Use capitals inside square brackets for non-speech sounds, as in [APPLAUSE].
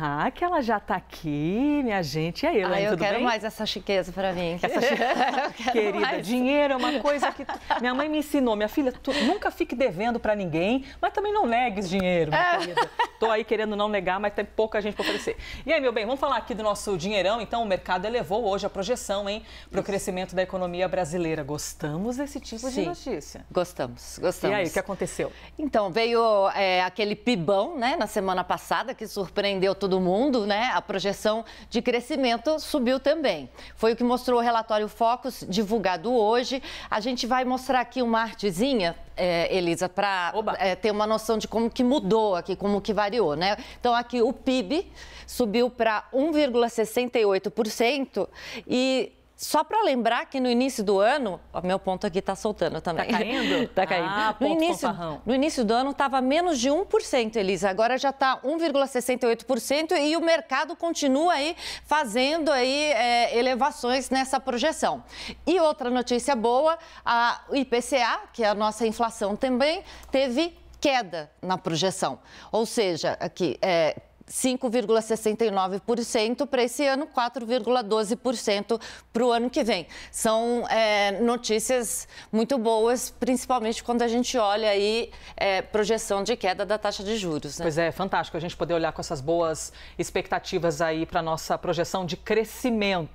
Ah, que ela já tá aqui, minha gente. E aí, Elaine, ah, eu quero mais essa chiqueza para mim. Essa chiqueza. [LAUGHS] [LAUGHS] Querida, mais. dinheiro é uma coisa que... Minha mãe me ensinou, minha filha, tu nunca fique devendo para ninguém, mas também não negues dinheiro, minha é. querida. Tô aí querendo não negar, mas tem pouca gente para oferecer. E aí, meu bem, vamos falar aqui do nosso dinheirão. Então, o mercado elevou hoje a projeção, hein, pro Isso. crescimento da economia brasileira. Gostamos desse tipo Sim. de notícia. Gostamos, gostamos. E aí, o que aconteceu? Então, veio é, aquele pibão, né, na semana passada, que surpreendeu tudo do mundo, né, a projeção de crescimento subiu também. Foi o que mostrou o relatório Focus, divulgado hoje. A gente vai mostrar aqui uma artezinha, é, Elisa, para é, eh, ter uma noção de como que mudou aqui, como que variou, né? Então, aqui o PIB subiu para 1,68% e só para lembrar que no início do ano, o meu ponto aqui está soltando também. Está caindo? Está [LAUGHS] caindo. Ah, no, início, no início do ano estava menos de 1%, Elisa. Agora já está 1,68% e o mercado continua aí fazendo aí é, elevações nessa projeção. E outra notícia boa, a IPCA, que é a nossa inflação também, teve queda na projeção. Ou seja, aqui é, 5,69% para esse ano, 4,12% para o ano que vem. São é, notícias muito boas, principalmente quando a gente olha aí é, projeção de queda da taxa de juros. Né? Pois é, fantástico a gente poder olhar com essas boas expectativas aí para nossa projeção de crescimento